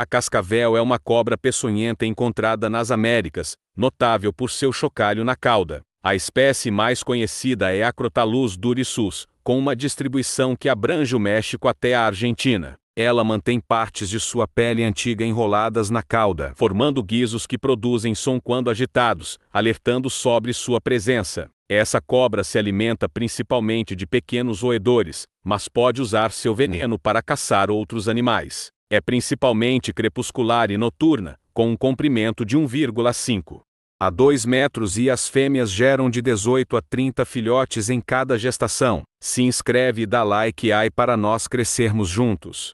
A cascavel é uma cobra peçonhenta encontrada nas Américas, notável por seu chocalho na cauda. A espécie mais conhecida é a Crotalus com uma distribuição que abrange o México até a Argentina. Ela mantém partes de sua pele antiga enroladas na cauda, formando guizos que produzem som quando agitados, alertando sobre sua presença. Essa cobra se alimenta principalmente de pequenos roedores, mas pode usar seu veneno para caçar outros animais. É principalmente crepuscular e noturna, com um comprimento de 1,5 a 2 metros e as fêmeas geram de 18 a 30 filhotes em cada gestação. Se inscreve e dá like ai para nós crescermos juntos.